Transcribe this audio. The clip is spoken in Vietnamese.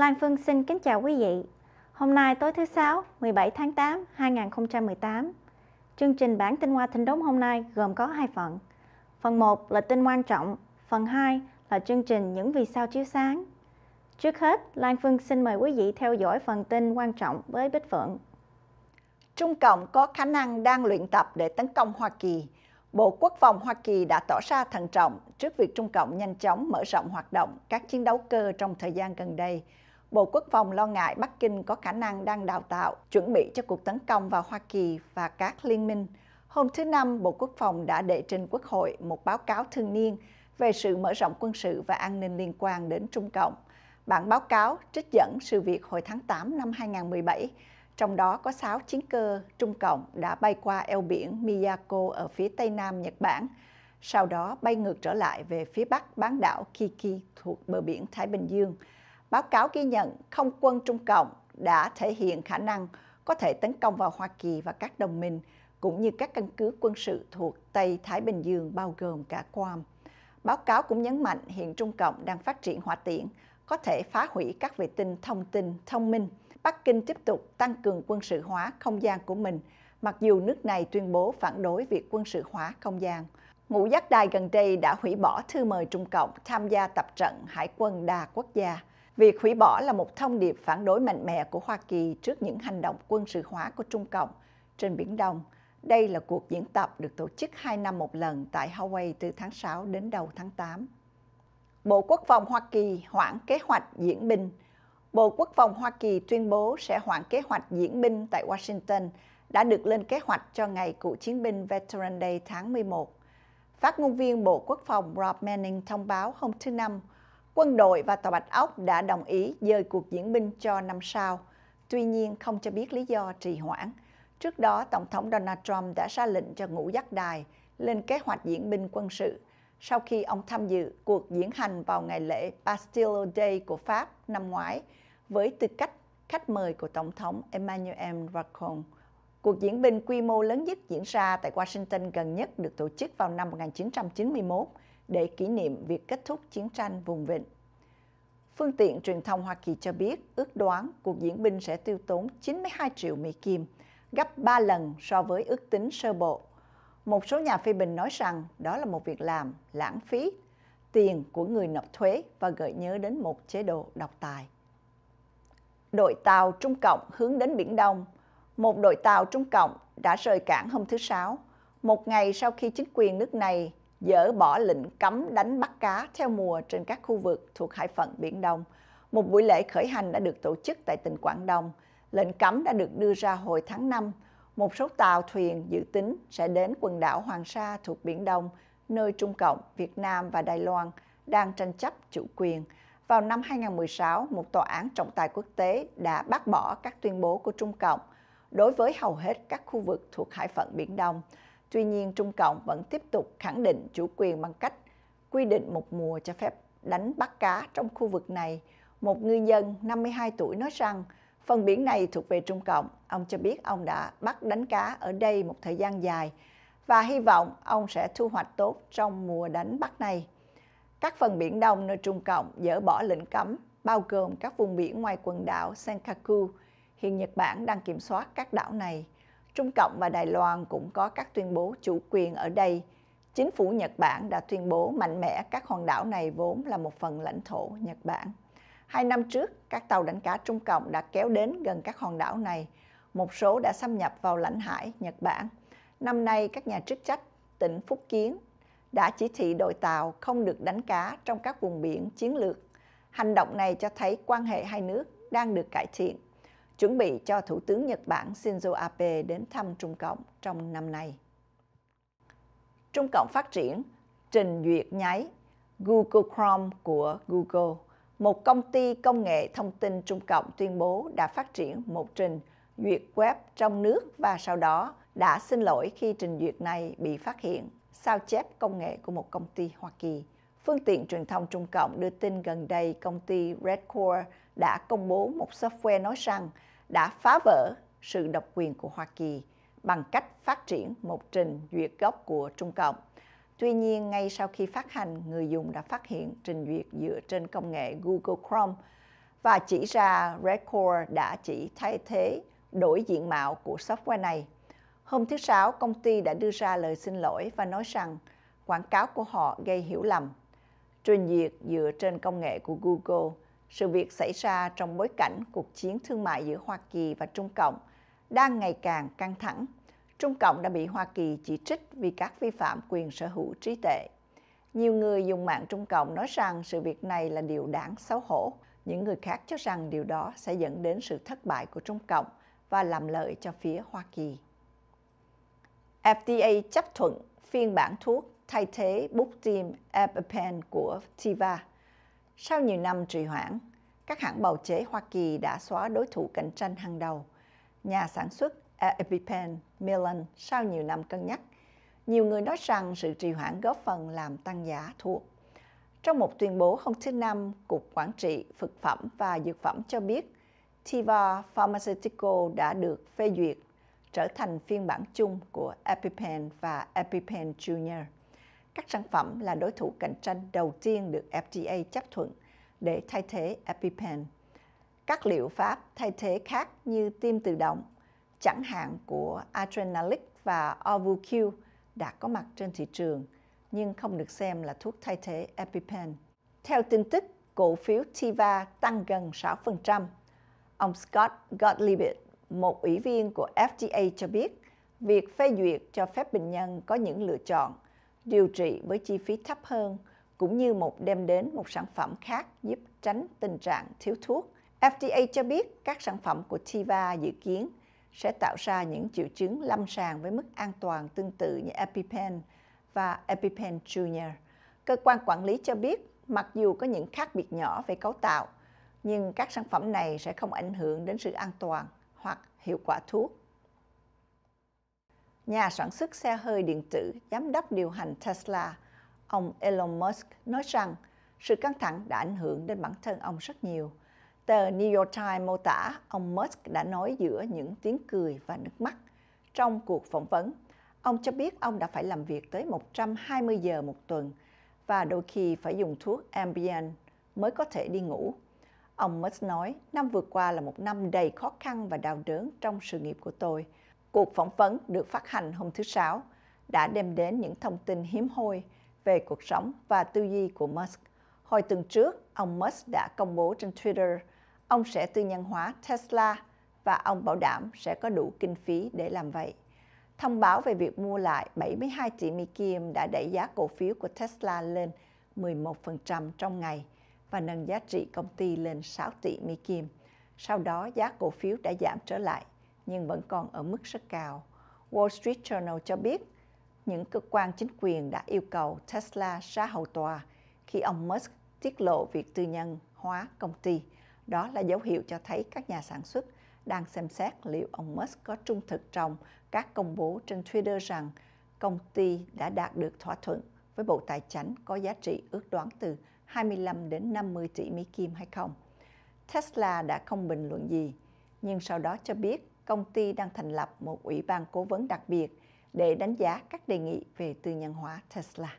Lan Phương xin kính chào quý vị. Hôm nay tối thứ Sáu, 17 tháng 8, 2018. Chương trình bản tin hoa thanh đốn hôm nay gồm có hai phần. Phần 1 là tin quan trọng, phần 2 là chương trình những vì sao chiếu sáng. Trước hết, Lan Phương xin mời quý vị theo dõi phần tin quan trọng với Bích Phượng. Trung Cộng có khả năng đang luyện tập để tấn công Hoa Kỳ. Bộ Quốc phòng Hoa Kỳ đã tỏ ra thận trọng trước việc Trung Cộng nhanh chóng mở rộng hoạt động các chiến đấu cơ trong thời gian gần đây – Bộ Quốc phòng lo ngại Bắc Kinh có khả năng đang đào tạo, chuẩn bị cho cuộc tấn công vào Hoa Kỳ và các liên minh. Hôm thứ Năm, Bộ Quốc phòng đã đệ trình Quốc hội một báo cáo thường niên về sự mở rộng quân sự và an ninh liên quan đến Trung Cộng. Bản báo cáo trích dẫn sự việc hồi tháng 8 năm 2017, trong đó có 6 chiến cơ Trung Cộng đã bay qua eo biển Miyako ở phía tây nam Nhật Bản, sau đó bay ngược trở lại về phía bắc bán đảo Kiki thuộc bờ biển Thái Bình Dương – báo cáo ghi nhận không quân Trung Cộng đã thể hiện khả năng có thể tấn công vào Hoa Kỳ và các đồng minh, cũng như các căn cứ quân sự thuộc Tây Thái Bình Dương bao gồm cả Guam. Báo cáo cũng nhấn mạnh hiện Trung Cộng đang phát triển hỏa tiễn, có thể phá hủy các vệ tinh thông tin thông minh. Bắc Kinh tiếp tục tăng cường quân sự hóa không gian của mình, mặc dù nước này tuyên bố phản đối việc quân sự hóa không gian. Ngũ giác đài gần đây đã hủy bỏ thư mời Trung Cộng tham gia tập trận Hải quân đa quốc gia. Việc hủy bỏ là một thông điệp phản đối mạnh mẽ của Hoa Kỳ trước những hành động quân sự hóa của Trung Cộng trên Biển Đông. Đây là cuộc diễn tập được tổ chức hai năm một lần tại Hawaii từ tháng 6 đến đầu tháng 8. Bộ Quốc phòng Hoa Kỳ hoãn kế hoạch diễn binh. Bộ Quốc phòng Hoa Kỳ tuyên bố sẽ hoãn kế hoạch diễn binh tại Washington đã được lên kế hoạch cho ngày cựu chiến binh Veteran Day tháng 11. Phát ngôn viên Bộ Quốc phòng Rob Manning thông báo hôm thứ Năm – quân đội và Tòa Bạch Ốc đã đồng ý dời cuộc diễn binh cho năm sau, tuy nhiên không cho biết lý do trì hoãn. Trước đó, Tổng thống Donald Trump đã ra lệnh cho ngũ giác đài lên kế hoạch diễn binh quân sự sau khi ông tham dự cuộc diễn hành vào ngày lễ Bastille Day của Pháp năm ngoái với tư cách khách mời của Tổng thống Emmanuel Macron. Cuộc diễn binh quy mô lớn nhất diễn ra tại Washington gần nhất được tổ chức vào năm 1991 để kỷ niệm việc kết thúc chiến tranh vùng vịnh. Phương tiện truyền thông Hoa Kỳ cho biết ước đoán cuộc diễn binh sẽ tiêu tốn 92 triệu Mỹ Kim, gấp 3 lần so với ước tính sơ bộ. Một số nhà phê bình nói rằng đó là một việc làm lãng phí tiền của người nộp thuế và gợi nhớ đến một chế độ độc tài. Đội tàu Trung Cộng hướng đến Biển Đông Một đội tàu Trung Cộng đã rời cảng hôm thứ Sáu, một ngày sau khi chính quyền nước này dỡ bỏ lệnh cấm đánh bắt cá theo mùa trên các khu vực thuộc hải phận Biển Đông. Một buổi lễ khởi hành đã được tổ chức tại tỉnh Quảng Đông. Lệnh cấm đã được đưa ra hồi tháng 5. Một số tàu thuyền dự tính sẽ đến quần đảo Hoàng Sa thuộc Biển Đông, nơi Trung Cộng, Việt Nam và Đài Loan đang tranh chấp chủ quyền. Vào năm 2016, một tòa án trọng tài quốc tế đã bác bỏ các tuyên bố của Trung Cộng đối với hầu hết các khu vực thuộc hải phận Biển Đông. Tuy nhiên, Trung Cộng vẫn tiếp tục khẳng định chủ quyền bằng cách quy định một mùa cho phép đánh bắt cá trong khu vực này. Một ngư dân 52 tuổi nói rằng phần biển này thuộc về Trung Cộng. Ông cho biết ông đã bắt đánh cá ở đây một thời gian dài và hy vọng ông sẽ thu hoạch tốt trong mùa đánh bắt này. Các phần biển đông nơi Trung Cộng dỡ bỏ lệnh cấm, bao gồm các vùng biển ngoài quần đảo Senkaku. Hiện Nhật Bản đang kiểm soát các đảo này. Trung Cộng và Đài Loan cũng có các tuyên bố chủ quyền ở đây. Chính phủ Nhật Bản đã tuyên bố mạnh mẽ các hòn đảo này vốn là một phần lãnh thổ Nhật Bản. Hai năm trước, các tàu đánh cá Trung Cộng đã kéo đến gần các hòn đảo này. Một số đã xâm nhập vào lãnh hải Nhật Bản. Năm nay, các nhà chức trách tỉnh Phúc Kiến đã chỉ thị đội tàu không được đánh cá trong các vùng biển chiến lược. Hành động này cho thấy quan hệ hai nước đang được cải thiện chuẩn bị cho Thủ tướng Nhật Bản Shinzo Abe đến thăm Trung Cộng trong năm nay. Trung Cộng phát triển trình duyệt nháy Google Chrome của Google, một công ty công nghệ thông tin Trung Cộng tuyên bố đã phát triển một trình duyệt web trong nước và sau đó đã xin lỗi khi trình duyệt này bị phát hiện sao chép công nghệ của một công ty Hoa Kỳ. Phương tiện truyền thông Trung Cộng đưa tin gần đây công ty Redcore đã công bố một software nói rằng đã phá vỡ sự độc quyền của Hoa Kỳ bằng cách phát triển một trình duyệt gốc của Trung Cộng. Tuy nhiên, ngay sau khi phát hành, người dùng đã phát hiện trình duyệt dựa trên công nghệ Google Chrome và chỉ ra Redcore đã chỉ thay thế đổi diện mạo của software này. Hôm thứ Sáu, công ty đã đưa ra lời xin lỗi và nói rằng quảng cáo của họ gây hiểu lầm. Trình duyệt dựa trên công nghệ của Google sự việc xảy ra trong bối cảnh cuộc chiến thương mại giữa Hoa Kỳ và Trung Cộng đang ngày càng căng thẳng. Trung Cộng đã bị Hoa Kỳ chỉ trích vì các vi phạm quyền sở hữu trí tuệ. Nhiều người dùng mạng Trung Cộng nói rằng sự việc này là điều đáng xấu hổ. Những người khác cho rằng điều đó sẽ dẫn đến sự thất bại của Trung Cộng và làm lợi cho phía Hoa Kỳ. FDA chấp thuận phiên bản thuốc thay thế Buptim Epipen của Tiva sau nhiều năm trì hoãn, các hãng bào chế Hoa Kỳ đã xóa đối thủ cạnh tranh hàng đầu. Nhà sản xuất EpiPen Milan sau nhiều năm cân nhắc, nhiều người nói rằng sự trì hoãn góp phần làm tăng giá thuốc. Trong một tuyên bố hôm thứ Năm, Cục Quản trị Thực phẩm và Dược phẩm cho biết Tiva Pharmaceutical đã được phê duyệt trở thành phiên bản chung của EpiPen và EpiPen Junior các sản phẩm là đối thủ cạnh tranh đầu tiên được FDA chấp thuận để thay thế EpiPen. Các liệu pháp thay thế khác như tiêm tự động, chẳng hạn của Adrenalic và Ovulq đã có mặt trên thị trường, nhưng không được xem là thuốc thay thế EpiPen. Theo tin tức, cổ phiếu Tiva tăng gần 6%. Ông Scott Gottlieb, một ủy viên của FDA cho biết, việc phê duyệt cho phép bệnh nhân có những lựa chọn – điều trị với chi phí thấp hơn cũng như một đem đến một sản phẩm khác giúp tránh tình trạng thiếu thuốc. FDA cho biết các sản phẩm của Tiva dự kiến sẽ tạo ra những triệu chứng lâm sàng với mức an toàn tương tự như EpiPen và EpiPen Junior. Cơ quan quản lý cho biết mặc dù có những khác biệt nhỏ về cấu tạo, nhưng các sản phẩm này sẽ không ảnh hưởng đến sự an toàn hoặc hiệu quả thuốc nhà sản xuất xe hơi điện tử, giám đốc điều hành Tesla, ông Elon Musk nói rằng sự căng thẳng đã ảnh hưởng đến bản thân ông rất nhiều. Tờ New York Times mô tả ông Musk đã nói giữa những tiếng cười và nước mắt. Trong cuộc phỏng vấn, ông cho biết ông đã phải làm việc tới 120 giờ một tuần và đôi khi phải dùng thuốc Ambien mới có thể đi ngủ. Ông Musk nói, năm vừa qua là một năm đầy khó khăn và đau đớn trong sự nghiệp của tôi – Cuộc phỏng vấn được phát hành hôm thứ Sáu đã đem đến những thông tin hiếm hoi về cuộc sống và tư duy của Musk. Hồi tuần trước, ông Musk đã công bố trên Twitter ông sẽ tư nhân hóa Tesla và ông bảo đảm sẽ có đủ kinh phí để làm vậy. Thông báo về việc mua lại 72 tỷ Mỹ Kim đã đẩy giá cổ phiếu của Tesla lên 11% trong ngày và nâng giá trị công ty lên 6 tỷ Mỹ Kim. Sau đó giá cổ phiếu đã giảm trở lại nhưng vẫn còn ở mức rất cao. Wall Street Journal cho biết những cơ quan chính quyền đã yêu cầu Tesla ra hầu tòa khi ông Musk tiết lộ việc tư nhân hóa công ty. Đó là dấu hiệu cho thấy các nhà sản xuất đang xem xét liệu ông Musk có trung thực trong các công bố trên Twitter rằng công ty đã đạt được thỏa thuận với Bộ Tài chánh có giá trị ước đoán từ 25 đến 50 tỷ Mỹ Kim hay không. Tesla đã không bình luận gì, nhưng sau đó cho biết công ty đang thành lập một ủy ban cố vấn đặc biệt để đánh giá các đề nghị về tư nhân hóa Tesla.